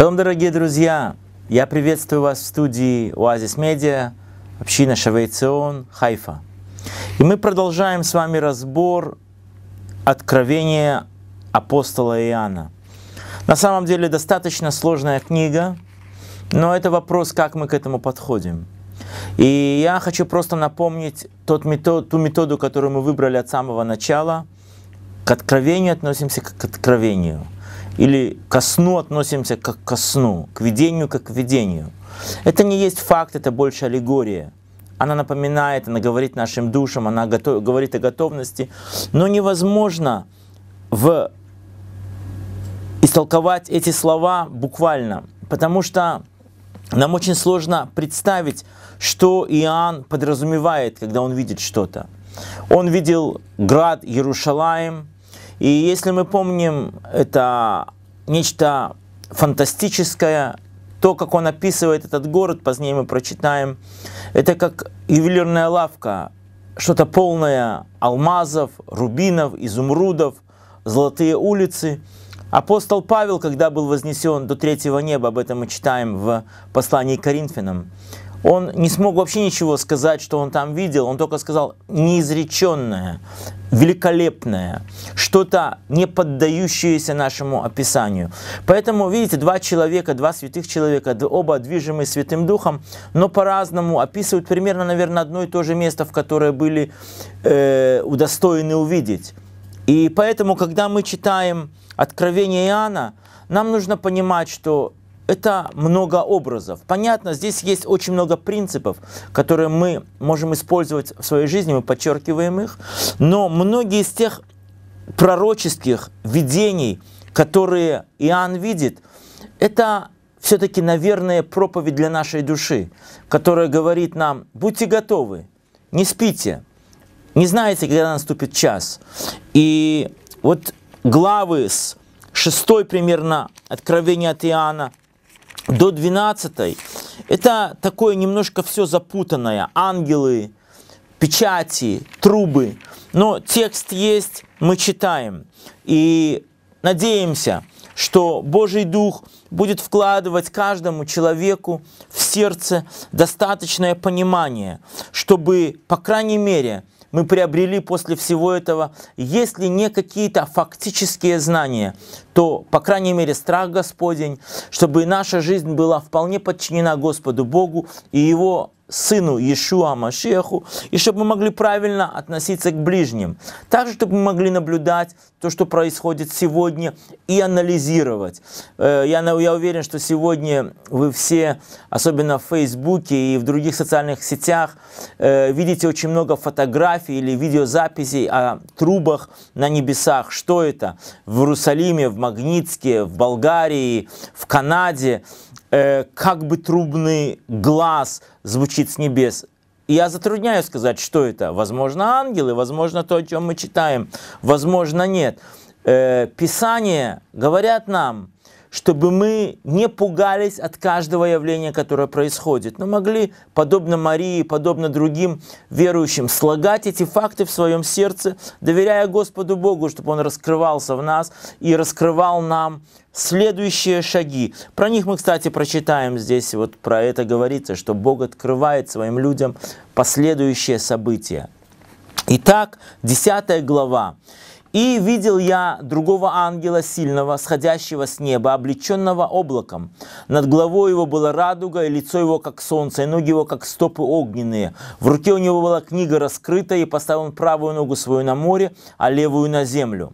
Шалом, дорогие друзья! Я приветствую вас в студии Оазис Медиа, община Шавейцион, Хайфа. И мы продолжаем с вами разбор Откровения апостола Иоанна. На самом деле достаточно сложная книга, но это вопрос, как мы к этому подходим. И я хочу просто напомнить тот метод, ту методу, которую мы выбрали от самого начала. К откровению относимся как к откровению – или ко сну относимся как ко сну, к видению как к видению. Это не есть факт, это больше аллегория. Она напоминает, она говорит нашим душам, она готов, говорит о готовности. Но невозможно в... истолковать эти слова буквально, потому что нам очень сложно представить, что Иоанн подразумевает, когда он видит что-то. Он видел град Иерушалаем, и если мы помним, это нечто фантастическое, то, как он описывает этот город, позднее мы прочитаем, это как ювелирная лавка, что-то полное алмазов, рубинов, изумрудов, золотые улицы. Апостол Павел, когда был вознесен до третьего неба, об этом мы читаем в послании к Коринфянам, он не смог вообще ничего сказать, что он там видел, он только сказал неизреченное, великолепное, что-то не поддающееся нашему описанию. Поэтому, видите, два человека, два святых человека, оба движимые Святым Духом, но по-разному описывают примерно, наверное, одно и то же место, в которое были э, удостоены увидеть. И поэтому, когда мы читаем Откровение Иоанна, нам нужно понимать, что это много образов. Понятно, здесь есть очень много принципов, которые мы можем использовать в своей жизни, мы подчеркиваем их, но многие из тех пророческих видений, которые Иоанн видит, это все-таки, наверное, проповедь для нашей души, которая говорит нам, будьте готовы, не спите, не знаете, когда наступит час. И вот главы с 6 примерно Откровения от Иоанна до 12. Это такое немножко все запутанное. Ангелы, печати, трубы. Но текст есть, мы читаем. И надеемся, что Божий Дух будет вкладывать каждому человеку в сердце достаточное понимание, чтобы, по крайней мере, мы приобрели после всего этого, если не какие-то фактические знания, то, по крайней мере, страх Господень, чтобы наша жизнь была вполне подчинена Господу Богу и Его сыну Иешуа Машеху, и чтобы мы могли правильно относиться к ближним. Также, чтобы мы могли наблюдать то, что происходит сегодня, и анализировать. Э, я, я уверен, что сегодня вы все, особенно в Фейсбуке и в других социальных сетях, э, видите очень много фотографий или видеозаписей о трубах на небесах. Что это? В Иерусалиме, в Магнитске, в Болгарии, в Канаде э, как бы трубный глаз звучит с небес. Я затрудняюсь сказать, что это. Возможно, ангелы, возможно, то, о чем мы читаем, возможно, нет. Э, Писание говорят нам, чтобы мы не пугались от каждого явления, которое происходит, но могли, подобно Марии, подобно другим верующим, слагать эти факты в своем сердце, доверяя Господу Богу, чтобы Он раскрывался в нас и раскрывал нам следующие шаги. Про них мы, кстати, прочитаем здесь, вот про это говорится, что Бог открывает своим людям последующие события. Итак, 10 глава. И видел я другого ангела сильного, сходящего с неба, облеченного облаком. Над головой его была радуга, и лицо его как солнце, и ноги его как стопы огненные. В руке у него была книга раскрыта, и поставил он правую ногу свою на море, а левую на землю.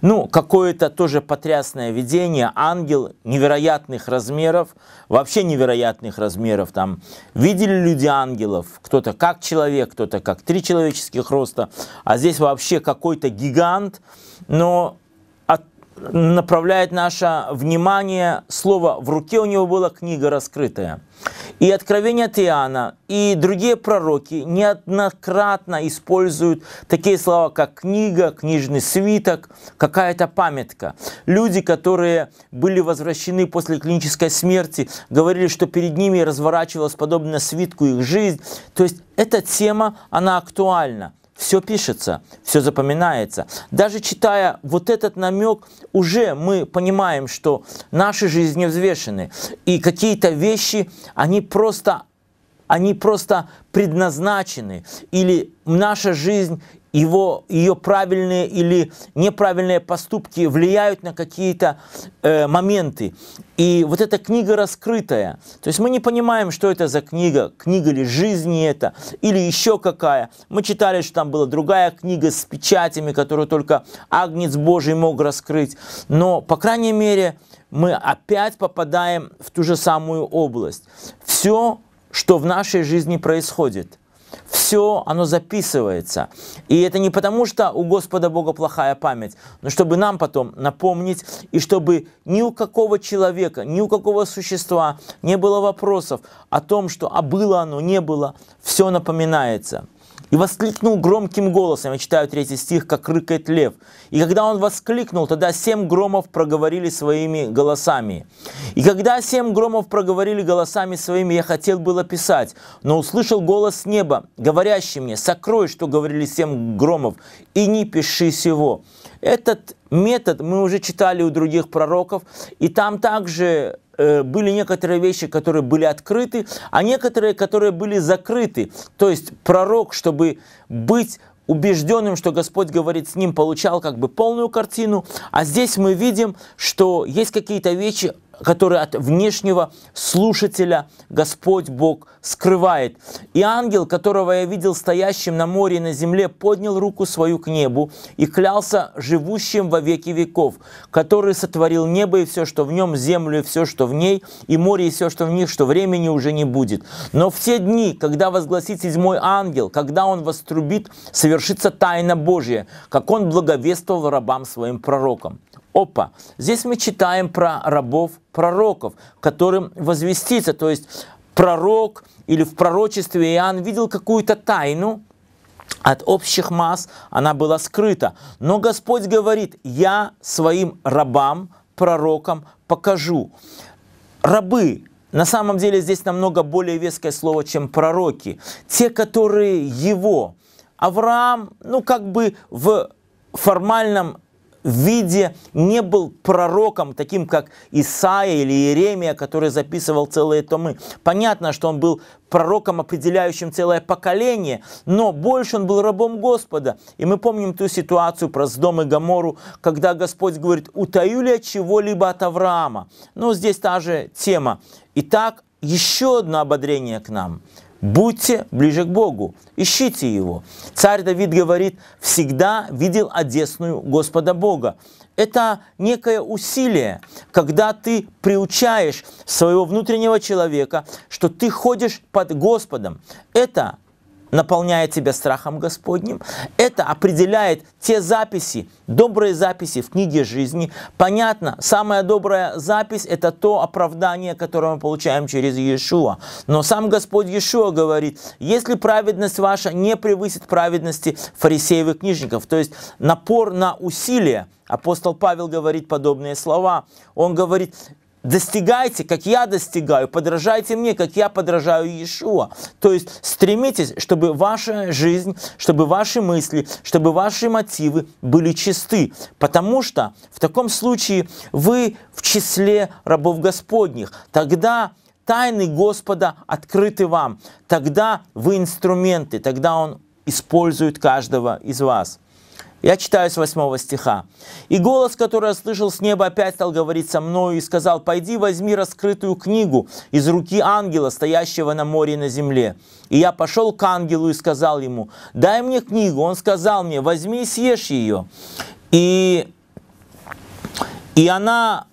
Ну, какое-то тоже потрясное видение, ангел невероятных размеров, вообще невероятных размеров. Там видели люди ангелов, кто-то как человек, кто-то как три человеческих роста, а здесь вообще какой-то гигант, но от, направляет наше внимание слово «в руке у него была книга раскрытая». И Откровение Тиана, и другие пророки неоднократно используют такие слова, как книга, книжный свиток, какая-то памятка. Люди, которые были возвращены после клинической смерти, говорили, что перед ними разворачивалась подобно свитку их жизнь. То есть эта тема, она актуальна все пишется, все запоминается. Даже читая вот этот намек, уже мы понимаем, что наши жизни взвешены. И какие-то вещи, они просто, они просто предназначены. Или наша жизнь его, ее правильные или неправильные поступки влияют на какие-то э, моменты. И вот эта книга раскрытая. То есть мы не понимаем, что это за книга, книга ли жизни это, или еще какая. Мы читали, что там была другая книга с печатями, которую только Агнец Божий мог раскрыть. Но, по крайней мере, мы опять попадаем в ту же самую область. Все, что в нашей жизни происходит – все оно записывается. И это не потому, что у Господа Бога плохая память, но чтобы нам потом напомнить, и чтобы ни у какого человека, ни у какого существа не было вопросов о том, что а было оно, не было, все напоминается и воскликнул громким голосом, я читаю третий стих, как рыкает лев. И когда он воскликнул, тогда семь громов проговорили своими голосами. И когда семь громов проговорили голосами своими, я хотел было писать, но услышал голос неба, говорящий мне, сокрой, что говорили семь громов, и не пиши сего. Этот метод мы уже читали у других пророков, и там также Э, были некоторые вещи, которые были открыты, а некоторые, которые были закрыты. То есть пророк, чтобы быть убежденным, что Господь говорит с ним, получал как бы полную картину. А здесь мы видим, что есть какие-то вещи, которые от внешнего слушателя Господь Бог скрывает. И ангел, которого я видел стоящим на море и на земле, поднял руку свою к небу и клялся живущим во веки веков, который сотворил небо и все, что в нем, землю и все, что в ней, и море и все, что в них, что времени уже не будет. Но в те дни, когда возгласит седьмой ангел, когда он вострубит, совершится тайна Божья, как он благовествовал рабам своим пророкам. Опа, здесь мы читаем про рабов пророков, которым возвестится, то есть пророк или в пророчестве Иоанн видел какую-то тайну, от общих масс она была скрыта. Но Господь говорит, я своим рабам, пророкам покажу. Рабы, на самом деле здесь намного более веское слово, чем пророки. Те, которые его. Авраам, ну как бы в формальном виде не был пророком, таким как Исаия или Иеремия, который записывал целые томы. Понятно, что он был пророком, определяющим целое поколение, но больше он был рабом Господа. И мы помним ту ситуацию про Сдом и Гамору, когда Господь говорит, утаю ли я чего-либо от Авраама? Ну, здесь та же тема. Итак, еще одно ободрение к нам – Будьте ближе к Богу, ищите Его. Царь Давид говорит, всегда видел одесную Господа Бога. Это некое усилие, когда ты приучаешь своего внутреннего человека, что ты ходишь под Господом. Это наполняет тебя страхом Господним. Это определяет те записи, добрые записи в книге жизни. Понятно, самая добрая запись – это то оправдание, которое мы получаем через Иешуа. Но сам Господь Иешуа говорит, если праведность ваша не превысит праведности фарисеев и книжников, то есть напор на усилия, Апостол Павел говорит подобные слова. Он говорит, достигайте, как я достигаю, подражайте мне, как я подражаю Иешуа. То есть стремитесь, чтобы ваша жизнь, чтобы ваши мысли, чтобы ваши мотивы были чисты, потому что в таком случае вы в числе рабов Господних. Тогда тайны Господа открыты вам, тогда вы инструменты, тогда Он использует каждого из вас. Я читаю с 8 стиха. «И голос, который я слышал с неба, опять стал говорить со мною и сказал, «Пойди, возьми раскрытую книгу из руки ангела, стоящего на море и на земле». И я пошел к ангелу и сказал ему, «Дай мне книгу». Он сказал мне, «Возьми и съешь ее». И, и она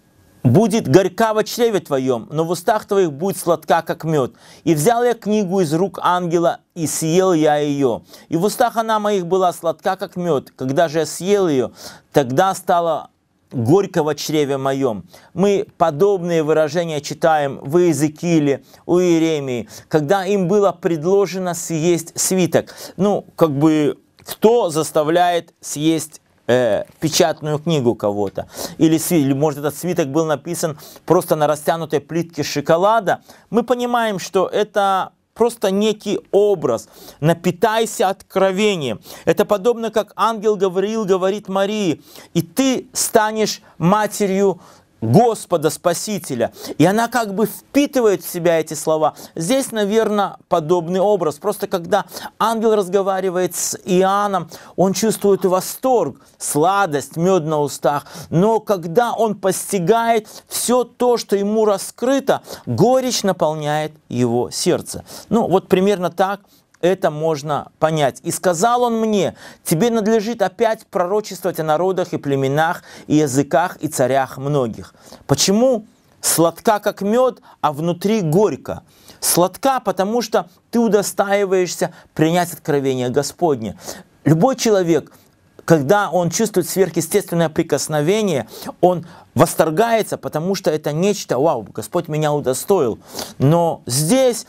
Будет горька во чреве твоем, но в устах твоих будет сладка, как мед. И взял я книгу из рук ангела, и съел я ее. И в устах она моих была сладка, как мед. Когда же я съел ее, тогда стало горько во чреве моем. Мы подобные выражения читаем в Иезекииле, у Иеремии, когда им было предложено съесть свиток. Ну, как бы, кто заставляет съесть Э, печатную книгу кого-то. Или, или, может, этот свиток был написан просто на растянутой плитке шоколада. Мы понимаем, что это просто некий образ. Напитайся откровением. Это подобно, как ангел Гавриил говорит Марии, и ты станешь матерью Господа Спасителя. И она как бы впитывает в себя эти слова. Здесь, наверное, подобный образ. Просто когда ангел разговаривает с Иоанном, он чувствует восторг, сладость, мед на устах. Но когда он постигает все то, что ему раскрыто, горечь наполняет его сердце. Ну, вот примерно так – это можно понять. «И сказал он мне, тебе надлежит опять пророчествовать о народах и племенах, и языках, и царях многих». Почему? Сладка, как мед, а внутри горько. Сладка, потому что ты удостаиваешься принять откровение Господне. Любой человек, когда он чувствует сверхъестественное прикосновение, он восторгается, потому что это нечто, вау, Господь меня удостоил. Но здесь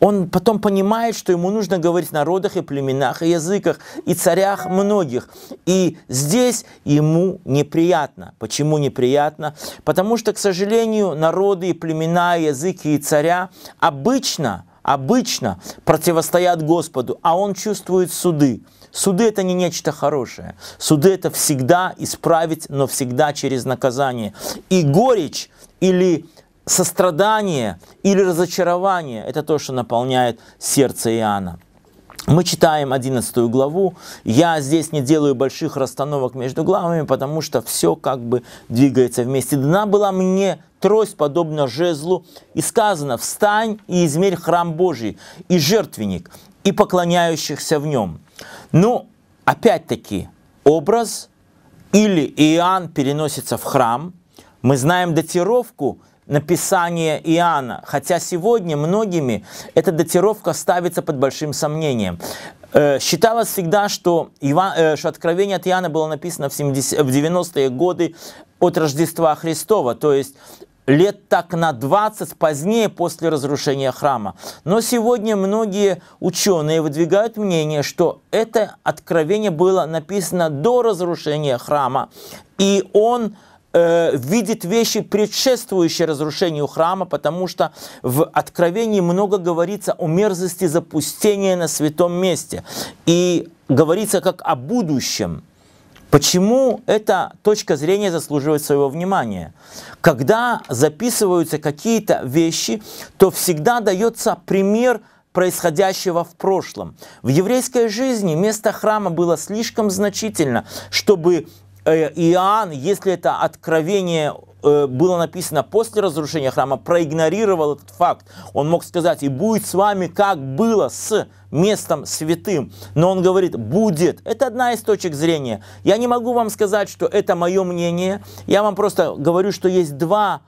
он потом понимает, что ему нужно говорить о народах и племенах, и языках, и царях многих. И здесь ему неприятно. Почему неприятно? Потому что, к сожалению, народы и племена, и языки, и царя обычно, обычно противостоят Господу, а он чувствует суды. Суды – это не нечто хорошее. Суды – это всегда исправить, но всегда через наказание. И горечь или сострадание или разочарование – это то, что наполняет сердце Иоанна. Мы читаем 11 главу. Я здесь не делаю больших расстановок между главами, потому что все как бы двигается вместе. Дана была мне трость, подобно жезлу, и сказано, встань и измерь храм Божий, и жертвенник, и поклоняющихся в нем. Ну, опять-таки, образ или Иоанн переносится в храм, мы знаем датировку – написание Иоанна. Хотя сегодня многими эта датировка ставится под большим сомнением. Э, считалось всегда, что, Иван, э, что Откровение от Иоанна было написано в, в 90-е годы от Рождества Христова, то есть лет так на 20 позднее после разрушения храма. Но сегодня многие ученые выдвигают мнение, что это откровение было написано до разрушения храма, и он Э, видит вещи, предшествующие разрушению храма, потому что в Откровении много говорится о мерзости запустения на святом месте. И говорится как о будущем. Почему эта точка зрения заслуживает своего внимания? Когда записываются какие-то вещи, то всегда дается пример – происходящего в прошлом. В еврейской жизни место храма было слишком значительно, чтобы Э, Иоанн, если это откровение э, было написано после разрушения храма, проигнорировал этот факт. Он мог сказать, и будет с вами, как было с местом святым. Но он говорит, будет. Это одна из точек зрения. Я не могу вам сказать, что это мое мнение. Я вам просто говорю, что есть два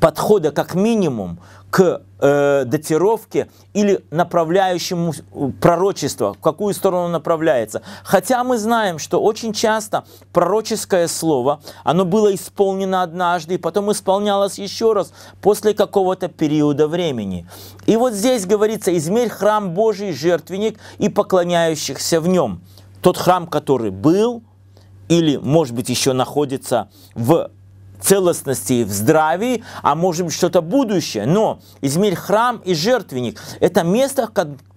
подхода, как минимум, к э, датировке или направляющему э, пророчество, в какую сторону направляется. Хотя мы знаем, что очень часто пророческое слово, оно было исполнено однажды, и потом исполнялось еще раз после какого-то периода времени. И вот здесь говорится, измерь храм Божий, жертвенник и поклоняющихся в нем. Тот храм, который был, или, может быть, еще находится в целостности в здравии, а может быть что-то будущее. Но измерь храм и жертвенник – это место,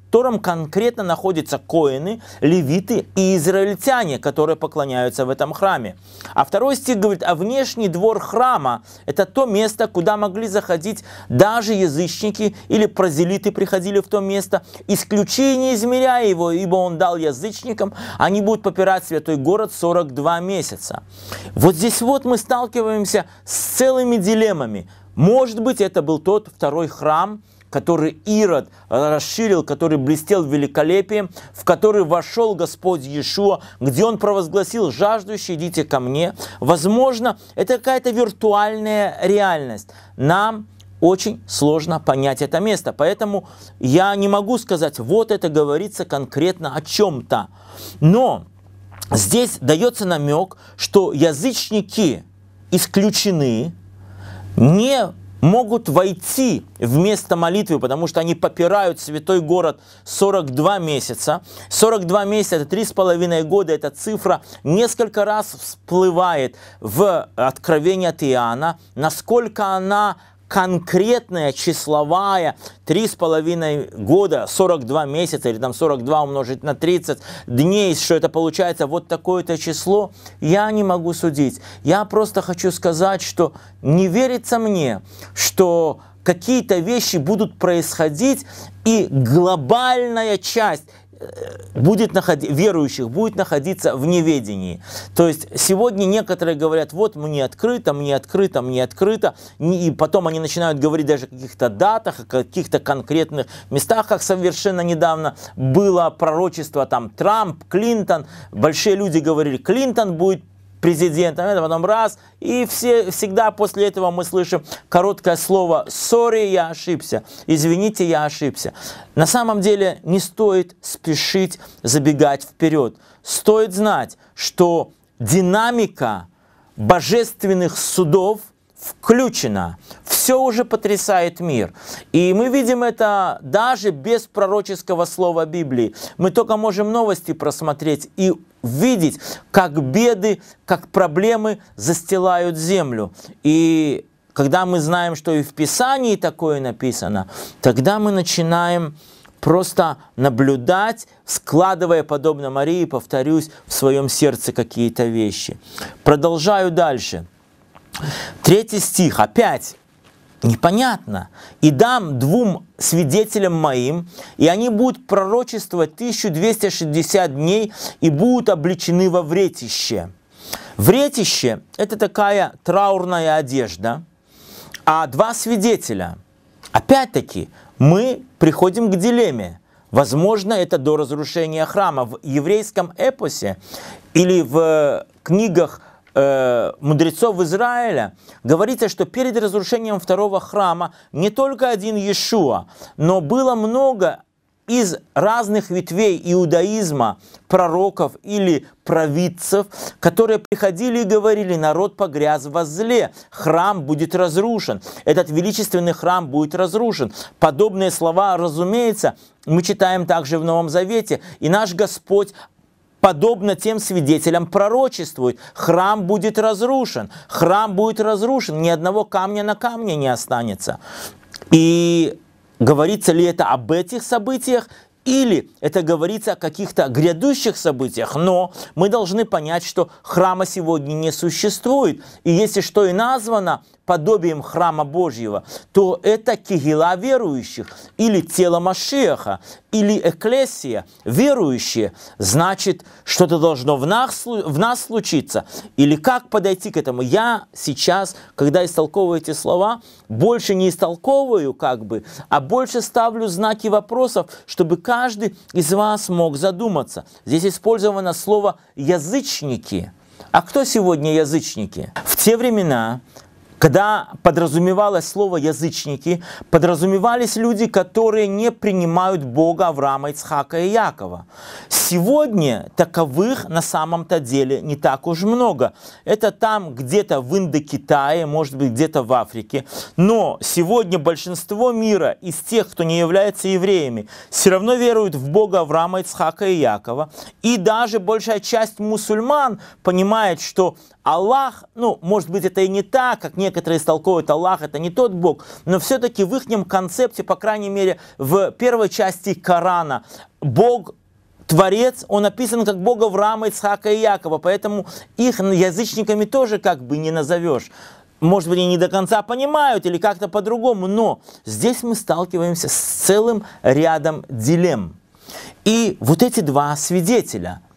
котором конкретно находятся коины, левиты и израильтяне, которые поклоняются в этом храме. А второй стих говорит, а внешний двор храма – это то место, куда могли заходить даже язычники или прозелиты приходили в то место, исключение измеряя его, ибо он дал язычникам, они будут попирать святой город 42 месяца. Вот здесь вот мы сталкиваемся с целыми дилеммами. Может быть, это был тот второй храм, который Ирод э, расширил, который блестел великолепием, в который вошел Господь Иешуа, где он провозгласил «жаждущие, идите ко мне». Возможно, это какая-то виртуальная реальность. Нам очень сложно понять это место. Поэтому я не могу сказать, вот это говорится конкретно о чем-то. Но здесь дается намек, что язычники исключены, не могут войти вместо молитвы, потому что они попирают святой город 42 месяца. 42 месяца, это 3,5 года, эта цифра несколько раз всплывает в Откровении от Иоанна, насколько она конкретная, числовая, 3,5 года, 42 месяца, или там 42 умножить на 30 дней, что это получается, вот такое-то число, я не могу судить. Я просто хочу сказать, что не верится мне, что какие-то вещи будут происходить, и глобальная часть Э, будет наход верующих будет находиться в неведении. То есть сегодня некоторые говорят, вот мне открыто, мне открыто, мне открыто, и потом они начинают говорить даже о каких-то датах, о каких-то конкретных местах, как совершенно недавно было пророчество, там Трамп, Клинтон, большие люди говорили, Клинтон будет президентом, это потом раз, и все, всегда после этого мы слышим короткое слово сори я ошибся», «извините, я ошибся». На самом деле не стоит спешить забегать вперед. Стоит знать, что динамика божественных судов включена. Все уже потрясает мир. И мы видим это даже без пророческого слова Библии. Мы только можем новости просмотреть и видеть, как беды, как проблемы застилают землю. И когда мы знаем, что и в Писании такое написано, тогда мы начинаем просто наблюдать, складывая, подобно Марии, повторюсь, в своем сердце какие-то вещи. Продолжаю дальше. Третий стих, опять. Непонятно. И дам двум свидетелям моим, и они будут пророчествовать 1260 дней и будут обличены во вретище. Вретище – это такая траурная одежда, а два свидетеля. Опять-таки, мы приходим к дилемме. Возможно, это до разрушения храма. В еврейском эпосе или в книгах Э, мудрецов Израиля говорится, что перед разрушением второго храма не только один Иешуа, но было много из разных ветвей иудаизма, пророков или провидцев, которые приходили и говорили, народ погряз во зле, храм будет разрушен, этот величественный храм будет разрушен. Подобные слова, разумеется, мы читаем также в Новом Завете. И наш Господь подобно тем свидетелям пророчествует, храм будет разрушен, храм будет разрушен, ни одного камня на камне не останется. И говорится ли это об этих событиях или это говорится о каких-то грядущих событиях, но мы должны понять, что храма сегодня не существует. И если что и названо подобием храма Божьего, то это кигила верующих, или тело Машеха, или эклесия, верующие. Значит, что-то должно в нас, в нас случиться. Или как подойти к этому? Я сейчас, когда истолковываю эти слова, больше не истолковываю как бы, а больше ставлю знаки вопросов, чтобы каждый из вас мог задуматься. Здесь использовано слово «язычники». А кто сегодня язычники? В те времена когда подразумевалось слово «язычники», подразумевались люди, которые не принимают Бога Авраама, Ицхака и Якова. Сегодня таковых на самом-то деле не так уж много. Это там где-то в Индокитае, может быть, где-то в Африке. Но сегодня большинство мира из тех, кто не является евреями, все равно веруют в Бога Авраама, Ицхака и Якова. И даже большая часть мусульман понимает, что Аллах, ну, может быть, это и не так, как некоторые истолковывают, Аллах это не тот Бог, но все-таки в их концепте, по крайней мере, в первой части Корана, Бог Творец, он описан как Бог Авраама, Ицхака и Якова, поэтому их язычниками тоже как бы не назовешь может быть, они не до конца понимают или как-то по-другому, но здесь мы сталкиваемся с целым рядом дилемм. И вот эти два свидетеля –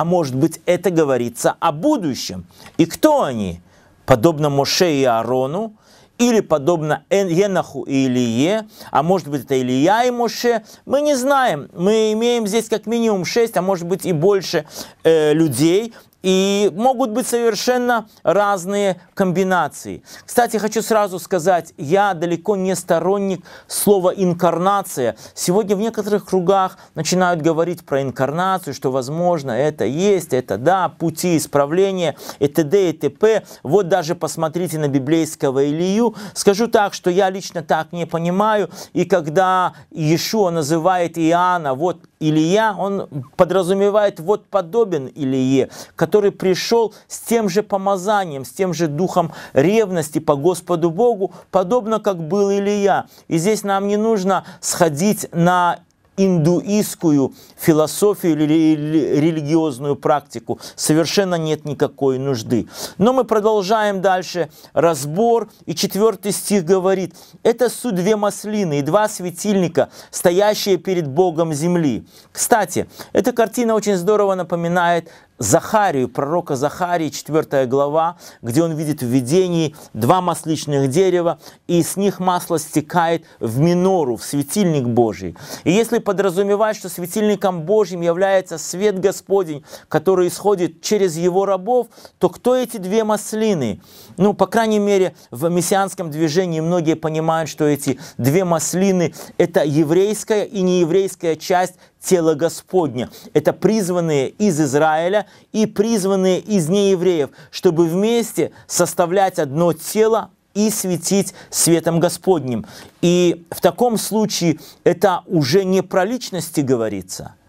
а может быть, это говорится о будущем. И кто они? Подобно Моше и Аарону, или подобно Енаху и Илие, а может быть это Илья и Моше, мы не знаем. Мы имеем здесь как минимум шесть, а может быть и больше э, людей, и могут быть совершенно разные комбинации. Кстати, хочу сразу сказать, я далеко не сторонник слова «инкарнация». Сегодня в некоторых кругах начинают говорить про инкарнацию, что, возможно, это есть, это да, пути исправления, и т.д. и т.п. Вот даже посмотрите на библейского Илью. Скажу так, что я лично так не понимаю. И когда Иешуа называет Иоанна, вот Илья, он подразумевает, вот подобен Илье, который пришел с тем же помазанием, с тем же духом ревности по Господу Богу, подобно как был Илья. И здесь нам не нужно сходить на индуистскую философию или религиозную практику. Совершенно нет никакой нужды. Но мы продолжаем дальше разбор. И четвертый стих говорит, это суть две маслины и два светильника, стоящие перед Богом земли. Кстати, эта картина очень здорово напоминает Захарию, пророка Захарии, 4 глава, где он видит в видении два масличных дерева, и с них масло стекает в минору, в светильник Божий. И если подразумевать, что светильником Божьим является свет Господень, который исходит через его рабов, то кто эти две маслины? Ну, по крайней мере, в мессианском движении многие понимают, что эти две маслины – это еврейская и нееврейская часть тело Господне. Это призванные из Израиля и призванные из неевреев, чтобы вместе составлять одно тело и светить светом Господним. И в таком случае это уже не про личности говорится –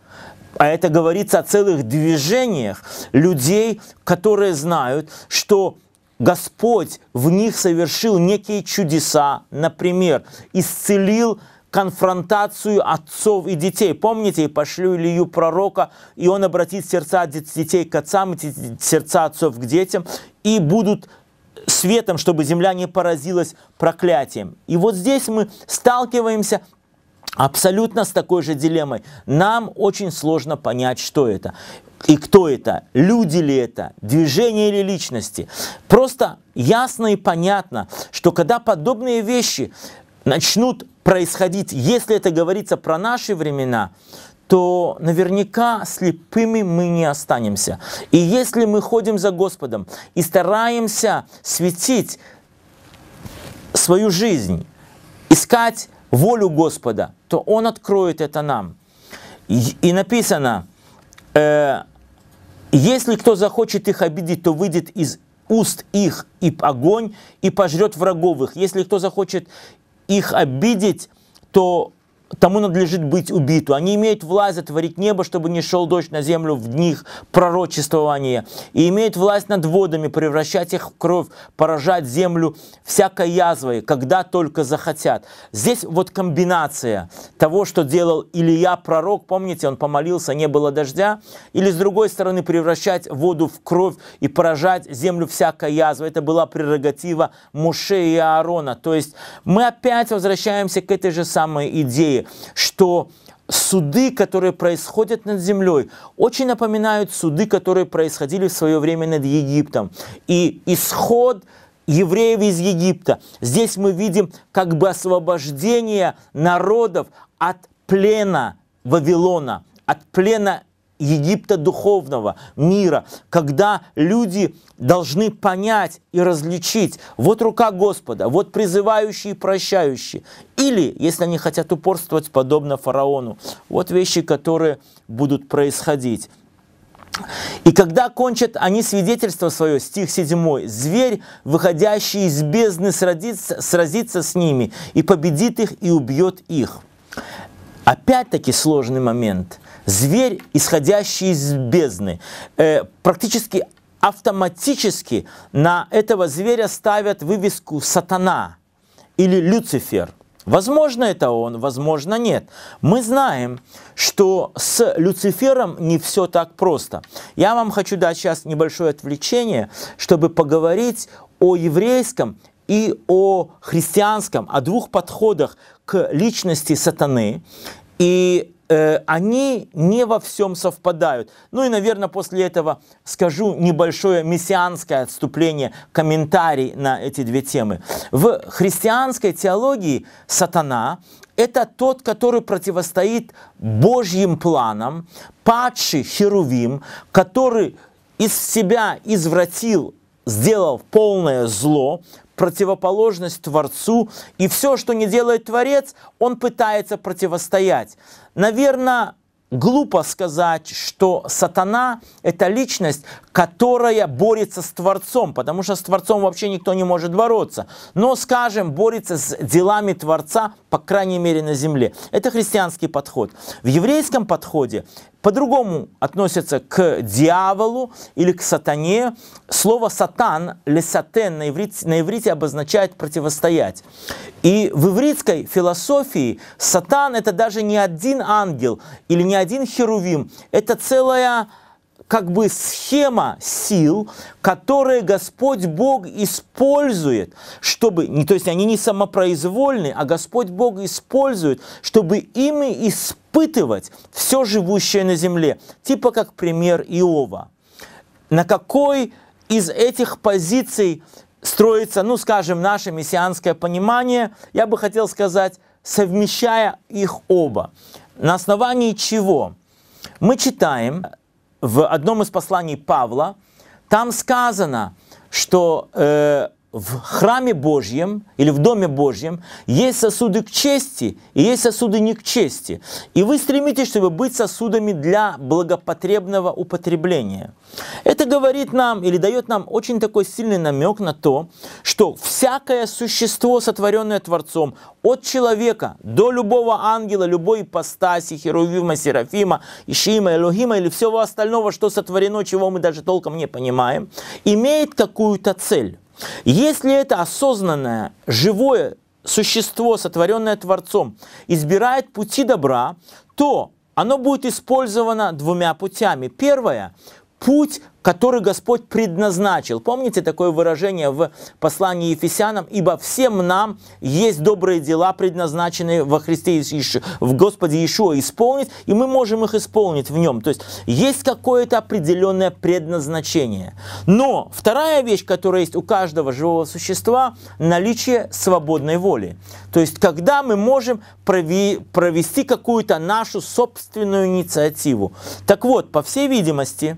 а это говорится о целых движениях людей, которые знают, что Господь в них совершил некие чудеса, например, исцелил конфронтацию отцов и детей. Помните, пошлю Илью пророка, и он обратит сердца детей к отцам, и сердца отцов к детям, и будут светом, чтобы земля не поразилась проклятием. И вот здесь мы сталкиваемся абсолютно с такой же дилеммой. Нам очень сложно понять, что это. И кто это? Люди ли это? Движение или личности? Просто ясно и понятно, что когда подобные вещи начнут происходить, если это говорится про наши времена, то наверняка слепыми мы не останемся. И если мы ходим за Господом и стараемся светить свою жизнь, искать волю Господа, то Он откроет это нам. И, и написано, э, если кто захочет их обидеть, то выйдет из уст их и огонь, и пожрет врагов их. Если кто захочет их обидеть, то тому надлежит быть убиту. Они имеют власть затворить небо, чтобы не шел дождь на землю в дни пророчествования. И имеют власть над водами, превращать их в кровь, поражать землю всякой язвой, когда только захотят. Здесь вот комбинация того, что делал Илья пророк, помните, он помолился, не было дождя, или с другой стороны превращать воду в кровь и поражать землю всякой язвой. Это была прерогатива Муше и Аарона. То есть мы опять возвращаемся к этой же самой идее что суды, которые происходят над землей, очень напоминают суды, которые происходили в свое время над Египтом. И исход евреев из Египта. Здесь мы видим как бы освобождение народов от плена Вавилона, от плена Египта духовного мира, когда люди должны понять и различить. Вот рука Господа, вот призывающий и прощающий. Или, если они хотят упорствовать, подобно фараону. Вот вещи, которые будут происходить. И когда кончат они свидетельство свое, стих 7, «Зверь, выходящий из бездны, сразится, сразится с ними, и победит их, и убьет их». Опять-таки сложный момент – зверь, исходящий из бездны. Э, практически автоматически на этого зверя ставят вывеску «Сатана» или «Люцифер». Возможно, это он, возможно, нет. Мы знаем, что с Люцифером не все так просто. Я вам хочу дать сейчас небольшое отвлечение, чтобы поговорить о еврейском и о христианском, о двух подходах к личности сатаны. И Э, они не во всем совпадают. Ну и, наверное, после этого скажу небольшое мессианское отступление, комментарий на эти две темы. В христианской теологии сатана – это тот, который противостоит Божьим планам, падший херувим, который из себя извратил сделал полное зло, противоположность Творцу, и все, что не делает Творец, он пытается противостоять. Наверное, глупо сказать, что сатана – это личность, которая борется с Творцом, потому что с Творцом вообще никто не может бороться. Но, скажем, борется с делами Творца, по крайней мере, на земле. Это христианский подход. В еврейском подходе по-другому относятся к дьяволу или к сатане. Слово «сатан» «лесатен» на иврите, на иврите обозначает «противостоять». И в ивритской философии сатан – это даже не один ангел или не один херувим, это целая как бы схема сил, которые Господь Бог использует, чтобы, не, то есть они не самопроизвольны, а Господь Бог использует, чтобы ими испытывать все живущее на земле. Типа как пример Иова. На какой из этих позиций строится, ну, скажем, наше мессианское понимание, я бы хотел сказать, совмещая их оба. На основании чего? Мы читаем в одном из посланий Павла, там сказано, что э, в храме Божьем или в Доме Божьем есть сосуды к чести и есть сосуды не к чести. И вы стремитесь, чтобы быть сосудами для благопотребного употребления. Это говорит нам или дает нам очень такой сильный намек на то, что всякое существо, сотворенное Творцом, от человека до любого ангела, любой ипостаси, Херувима, Серафима, Ишима, Элохима или всего остального, что сотворено, чего мы даже толком не понимаем, имеет какую-то цель. Если это осознанное, живое существо, сотворенное Творцом, избирает пути добра, то оно будет использовано двумя путями. Первое путь, который Господь предназначил. Помните такое выражение в послании Ефесянам? «Ибо всем нам есть добрые дела, предназначенные во Христе Иисусе, в Господе Иешуа исполнить, и мы можем их исполнить в Нем». То есть есть какое-то определенное предназначение. Но вторая вещь, которая есть у каждого живого существа – наличие свободной воли. То есть когда мы можем провести какую-то нашу собственную инициативу. Так вот, по всей видимости,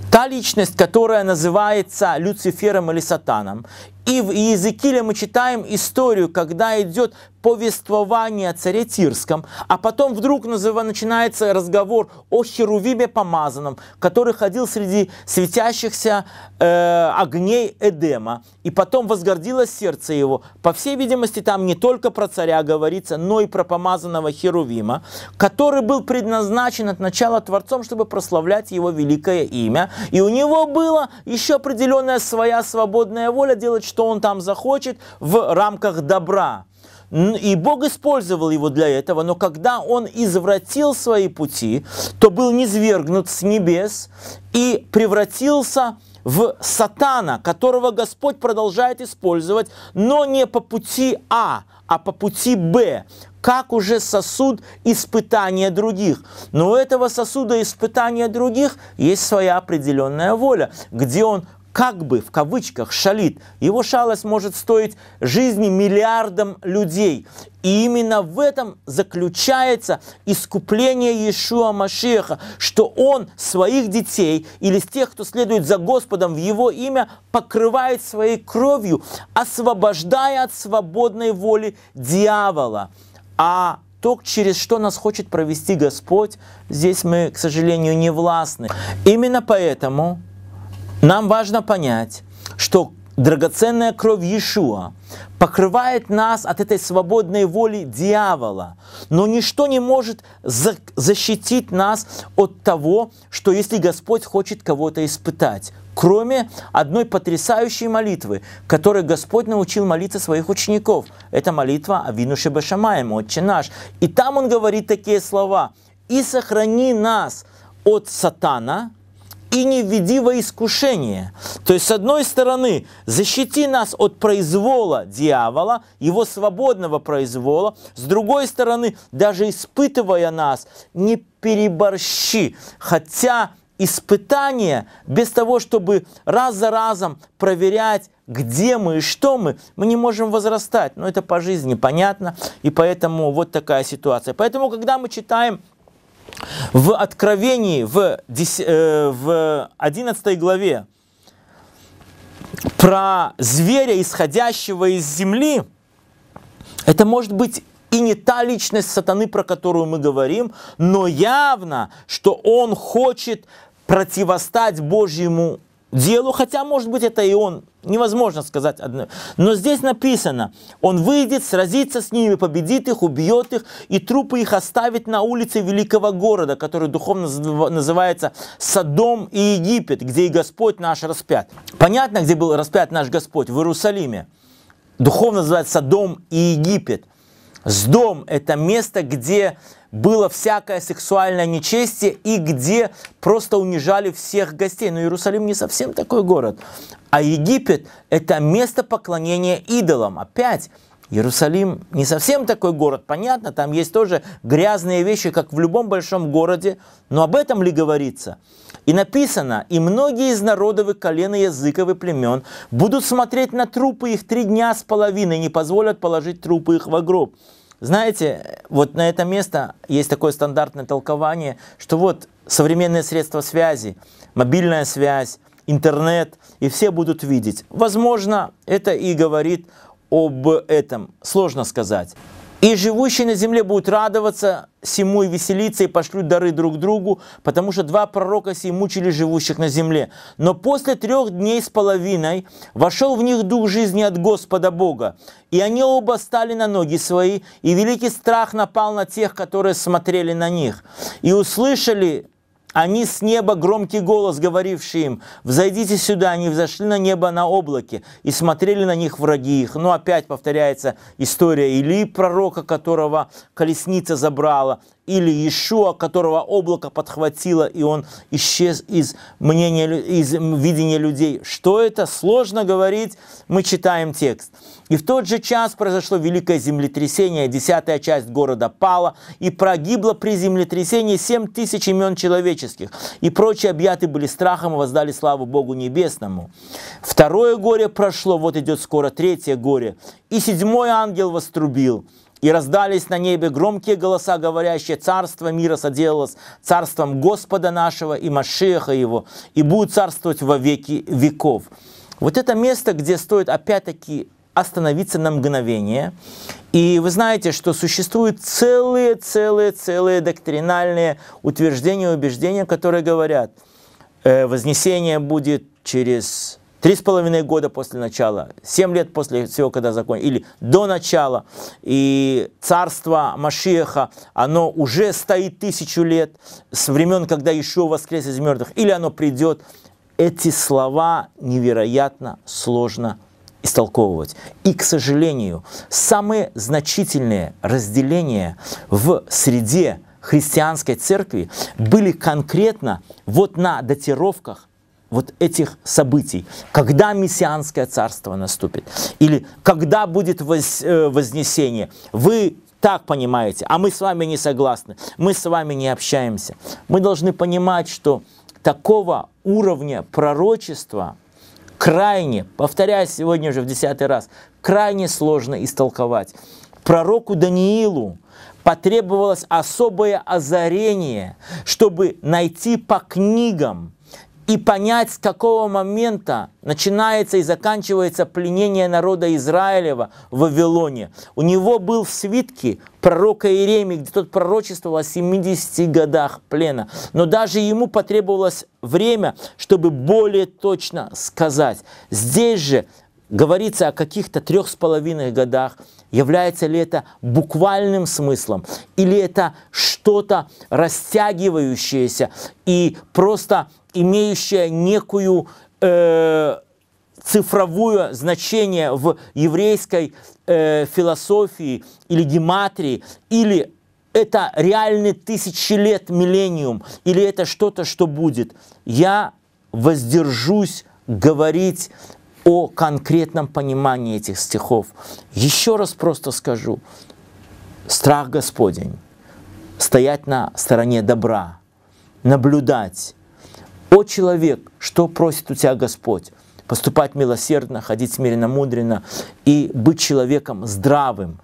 Та личность, которая называется Люцифером или Сатаном. И в Иезекииле мы читаем историю, когда идет повествование о царе Тирском, а потом вдруг начинается разговор о Херувиме Помазанном, который ходил среди светящихся э, огней Эдема, и потом возгордилось сердце его. По всей видимости, там не только про царя говорится, но и про помазанного Херувима, который был предназначен от начала Творцом, чтобы прославлять его великое имя, и у него была еще определенная своя свободная воля делать, что он там захочет в рамках добра. И Бог использовал его для этого, но когда он извратил свои пути, то был низвергнут с небес и превратился в в сатана, которого Господь продолжает использовать, но не по пути А, а по пути Б, как уже сосуд испытания других. Но у этого сосуда испытания других есть своя определенная воля, где он как бы в кавычках шалит. Его шалость может стоить жизни миллиардам людей. И именно в этом заключается искупление Иешуа Машеха, что он своих детей или тех, кто следует за Господом в его имя, покрывает своей кровью, освобождая от свободной воли дьявола. А то, через что нас хочет провести Господь, здесь мы, к сожалению, не властны. Именно поэтому нам важно понять, что драгоценная кровь Иешуа покрывает нас от этой свободной воли дьявола, но ничто не может за защитить нас от того, что если Господь хочет кого-то испытать, кроме одной потрясающей молитвы, которой Господь научил молиться своих учеников. Это молитва Авинуши Башамаем, Отче наш. И там он говорит такие слова. «И сохрани нас от сатана, и не введи во искушение. То есть, с одной стороны, защити нас от произвола дьявола, его свободного произвола. С другой стороны, даже испытывая нас, не переборщи. Хотя испытания, без того, чтобы раз за разом проверять, где мы и что мы, мы не можем возрастать. Но это по жизни понятно, и поэтому вот такая ситуация. Поэтому, когда мы читаем в Откровении, в, 10, 11 э, главе, про зверя, исходящего из земли, это может быть и не та личность сатаны, про которую мы говорим, но явно, что он хочет противостать Божьему делу, хотя, может быть, это и он, невозможно сказать одно. Но здесь написано, он выйдет, сразится с ними, победит их, убьет их, и трупы их оставит на улице великого города, который духовно называется Содом и Египет, где и Господь наш распят. Понятно, где был распят наш Господь? В Иерусалиме. Духовно называется Содом и Египет. Сдом – это место, где было всякое сексуальное нечестие и где просто унижали всех гостей. Но Иерусалим не совсем такой город. А Египет – это место поклонения идолам. Опять Иерусалим не совсем такой город, понятно, там есть тоже грязные вещи, как в любом большом городе, но об этом ли говорится? И написано, и многие из народов и колен и языков и племен будут смотреть на трупы их три дня с половиной, не позволят положить трупы их в гроб. Знаете, вот на это место есть такое стандартное толкование, что вот современные средства связи, мобильная связь, интернет, и все будут видеть. Возможно, это и говорит об этом. Сложно сказать. И живущие на земле будут радоваться всему и веселиться, и пошлют дары друг другу, потому что два пророка сей мучили живущих на земле. Но после трех дней с половиной вошел в них дух жизни от Господа Бога, и они оба стали на ноги свои, и великий страх напал на тех, которые смотрели на них. И услышали они с неба громкий голос, говоривший им, «Взойдите сюда!» Они взошли на небо на облаке и смотрели на них враги их. Но опять повторяется история Или, пророка, которого колесница забрала, или Иешуа, которого облако подхватило, и он исчез из, мнения, из видения людей. Что это? Сложно говорить, мы читаем текст. И в тот же час произошло великое землетрясение, десятая часть города пала, и прогибло при землетрясении семь тысяч имен человеческих, и прочие объяты были страхом и воздали славу Богу Небесному. Второе горе прошло, вот идет скоро третье горе, и седьмой ангел вострубил, и раздались на небе громкие голоса, говорящие, «Царство мира соделалось царством Господа нашего и Машеха его, и будет царствовать во веки веков». Вот это место, где стоит опять-таки остановиться на мгновение. И вы знаете, что существуют целые, целые, целые доктринальные утверждения, убеждения, которые говорят, э, вознесение будет через три с половиной года после начала, семь лет после всего, когда закон или до начала, и царство Машиеха, оно уже стоит тысячу лет с времен, когда еще воскрес из мертвых, или оно придет. Эти слова невероятно сложно истолковывать. И, к сожалению, самые значительные разделения в среде христианской церкви были конкретно вот на датировках вот этих событий, когда мессианское царство наступит, или когда будет воз, э, вознесение, вы так понимаете, а мы с вами не согласны, мы с вами не общаемся. Мы должны понимать, что такого уровня пророчества – крайне, повторяю сегодня уже в десятый раз, крайне сложно истолковать. Пророку Даниилу потребовалось особое озарение, чтобы найти по книгам и понять, с какого момента начинается и заканчивается пленение народа Израилева в Вавилоне. У него был в свитке пророка Иеремии, где тот пророчествовал о 70 годах плена. Но даже ему потребовалось время, чтобы более точно сказать. Здесь же говорится о каких-то трех с половиной годах Является ли это буквальным смыслом или это что-то растягивающееся и просто имеющее некую э, цифровое значение в еврейской э, философии или гематрии, или это реальный тысячи лет миллениум, или это что-то, что будет. Я воздержусь говорить о конкретном понимании этих стихов. Еще раз просто скажу, страх Господень, стоять на стороне добра, наблюдать. О человек, что просит у тебя Господь? Поступать милосердно, ходить смиренно, мудренно и быть человеком здравым,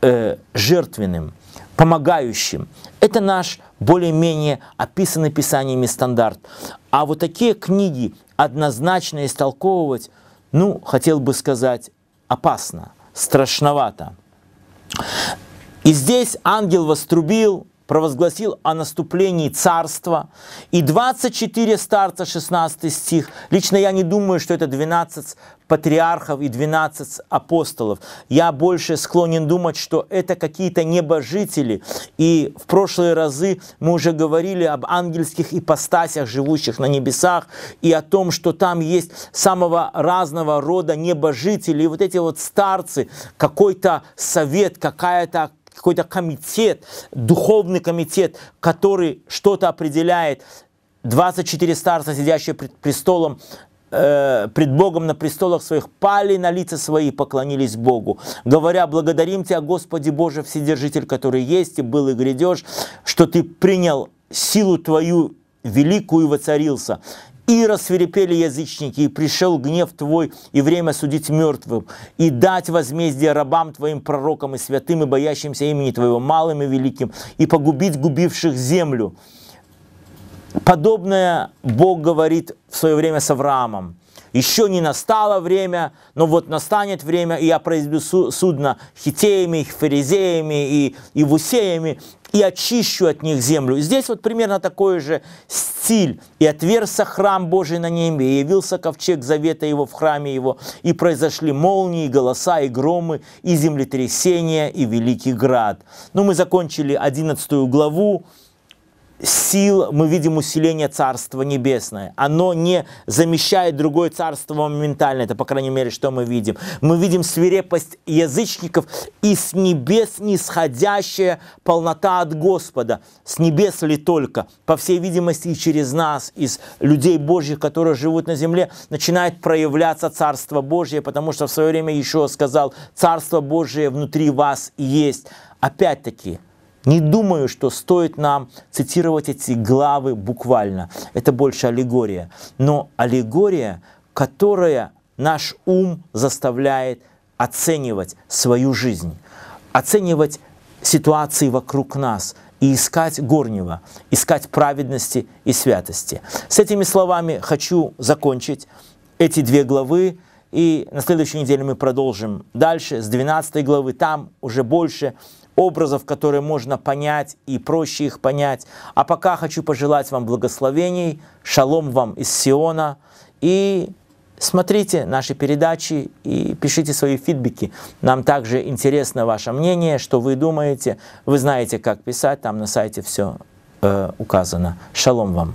э, жертвенным, помогающим. Это наш более-менее описанный писаниями стандарт. А вот такие книги однозначно истолковывать – ну, хотел бы сказать, опасно, страшновато. И здесь ангел вострубил, провозгласил о наступлении царства. И 24 старца, 16 стих. Лично я не думаю, что это 12 патриархов и 12 апостолов. Я больше склонен думать, что это какие-то небожители. И в прошлые разы мы уже говорили об ангельских ипостасях, живущих на небесах, и о том, что там есть самого разного рода небожители. И вот эти вот старцы, какой-то совет, какая-то какой-то комитет, духовный комитет, который что-то определяет, 24 старца, сидящие пред престолом, э, пред Богом на престолах своих, пали на лица свои и поклонились Богу, говоря, благодарим Тебя, Господи Боже, Вседержитель, который есть и был и грядешь, что Ты принял силу Твою великую и воцарился. И рассверепели язычники, и пришел гнев твой, и время судить мертвым, и дать возмездие рабам твоим, пророкам и святым, и боящимся имени твоего, малым и великим, и погубить губивших землю. Подобное Бог говорит в свое время с Авраамом еще не настало время, но вот настанет время, и я произведу судно хитеями, фаризеями и, и вусеями, и очищу от них землю. И здесь вот примерно такой же стиль. «И отверся храм Божий на небе, и явился ковчег завета его в храме его, и произошли молнии, голоса, и громы, и землетрясения, и великий град». Ну, мы закончили 11 главу сил мы видим усиление Царства Небесное. Оно не замещает другое царство моментально, это, по крайней мере, что мы видим. Мы видим свирепость язычников и с небес нисходящая полнота от Господа. С небес ли только, по всей видимости, и через нас, из людей Божьих, которые живут на земле, начинает проявляться Царство Божье, потому что в свое время еще сказал, Царство Божие внутри вас есть. Опять-таки, не думаю, что стоит нам цитировать эти главы буквально. Это больше аллегория. Но аллегория, которая наш ум заставляет оценивать свою жизнь, оценивать ситуации вокруг нас и искать горнего, искать праведности и святости. С этими словами хочу закончить эти две главы. И на следующей неделе мы продолжим дальше с 12 главы. Там уже больше образов, которые можно понять и проще их понять. А пока хочу пожелать вам благословений, шалом вам из Сиона и смотрите наши передачи и пишите свои фидбики. Нам также интересно ваше мнение, что вы думаете. Вы знаете, как писать, там на сайте все э, указано. Шалом вам!